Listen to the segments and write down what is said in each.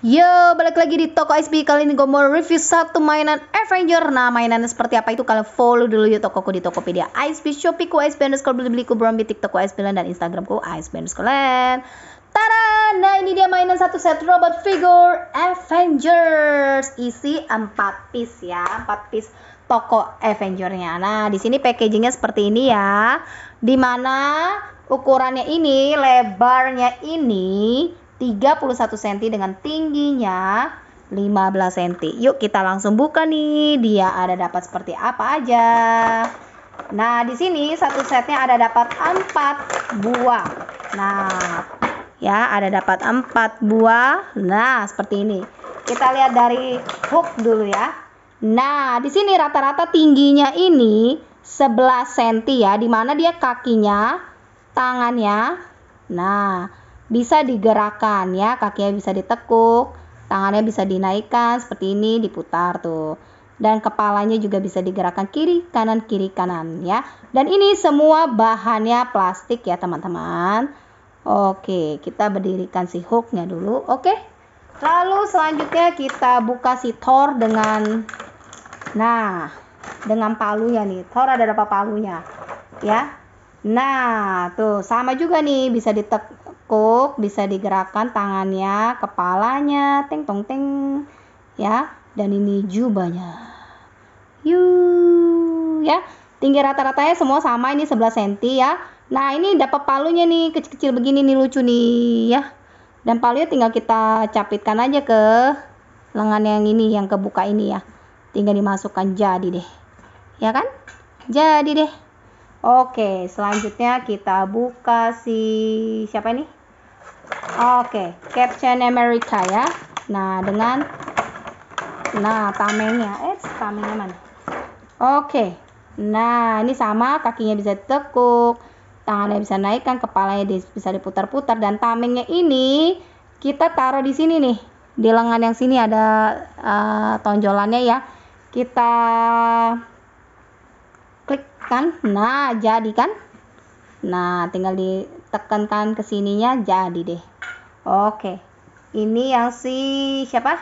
Yo, balik lagi di toko SB kali ini gue mau review satu mainan Avenger. Nah, mainannya seperti apa itu kalian follow dulu ya tokoku di Tokopedia, ISB, ku ISB underscore beli beliku, Brombi, TikTok, ISB dan Instagramku, ISB underscore land. Tada! Nah, ini dia mainan satu set robot figure Avengers. Isi 4 piece ya, 4 piece toko Avengernya. Nah, di sini packagingnya seperti ini ya. Dimana ukurannya ini, lebarnya ini, 31 cm dengan tingginya 15 cm. Yuk kita langsung buka nih. Dia ada dapat seperti apa aja. Nah, di sini satu setnya ada dapat 4 buah. Nah, ya ada dapat 4 buah. Nah, seperti ini. Kita lihat dari hook dulu ya. Nah, di sini rata-rata tingginya ini 11 cm ya, dimana dia kakinya, tangannya. Nah, bisa digerakkan ya, kakinya bisa ditekuk, tangannya bisa dinaikkan seperti ini, diputar tuh. Dan kepalanya juga bisa digerakkan kiri kanan kiri kanan ya. Dan ini semua bahannya plastik ya teman-teman. Oke, kita berdirikan si hooknya dulu. Oke. Lalu selanjutnya kita buka si Thor dengan nah, dengan palunya nih. Thor ada berapa palunya? Ya. Nah, tuh sama juga nih bisa ditek tekuk bisa digerakkan tangannya, kepalanya, teng tong teng ya. Dan ini jubahnya. Yu ya. Tinggi rata-ratanya semua sama ini 11 cm ya. Nah, ini dapat palunya nih kecil-kecil begini nih lucu nih ya. Dan palunya tinggal kita capitkan aja ke lengan yang ini yang kebuka ini ya. Tinggal dimasukkan jadi deh. Ya kan? Jadi deh. Oke, selanjutnya kita buka si siapa ini? Oke, Captain America ya. Nah, dengan nah tamengnya, eh tamengnya mana? Oke. Nah, ini sama, kakinya bisa tekuk, tangannya bisa naikkan, kepalanya bisa diputar-putar dan tamengnya ini kita taruh di sini nih. Di lengan yang sini ada uh, tonjolannya ya. Kita klik kan. Nah, jadi kan? Nah, tinggal di tekan tangan ke sininya jadi deh. Oke. Ini yang si siapa?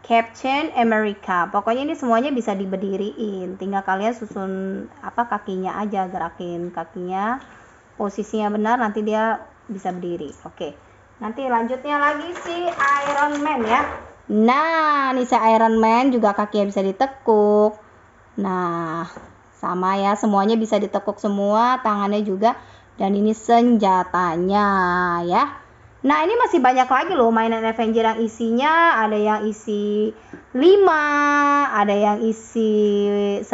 Captain America. Pokoknya ini semuanya bisa diberdiriin. Tinggal kalian susun apa kakinya aja, gerakin kakinya. Posisinya benar nanti dia bisa berdiri. Oke. Nanti lanjutnya lagi si Iron Man ya. Nah, ini si Iron Man juga kakinya bisa ditekuk. Nah, sama ya, semuanya bisa ditekuk semua, tangannya juga dan ini senjatanya ya nah ini masih banyak lagi loh mainan Avenger yang isinya ada yang isi 5 ada yang isi 10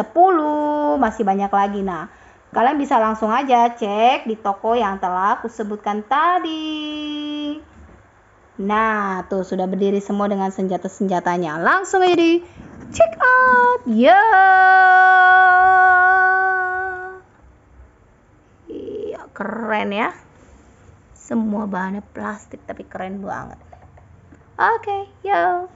masih banyak lagi nah kalian bisa langsung aja cek di toko yang telah aku sebutkan tadi nah tuh sudah berdiri semua dengan senjata-senjatanya langsung aja di check out ya yeah. keren ya semua bahannya plastik tapi keren banget oke okay, yo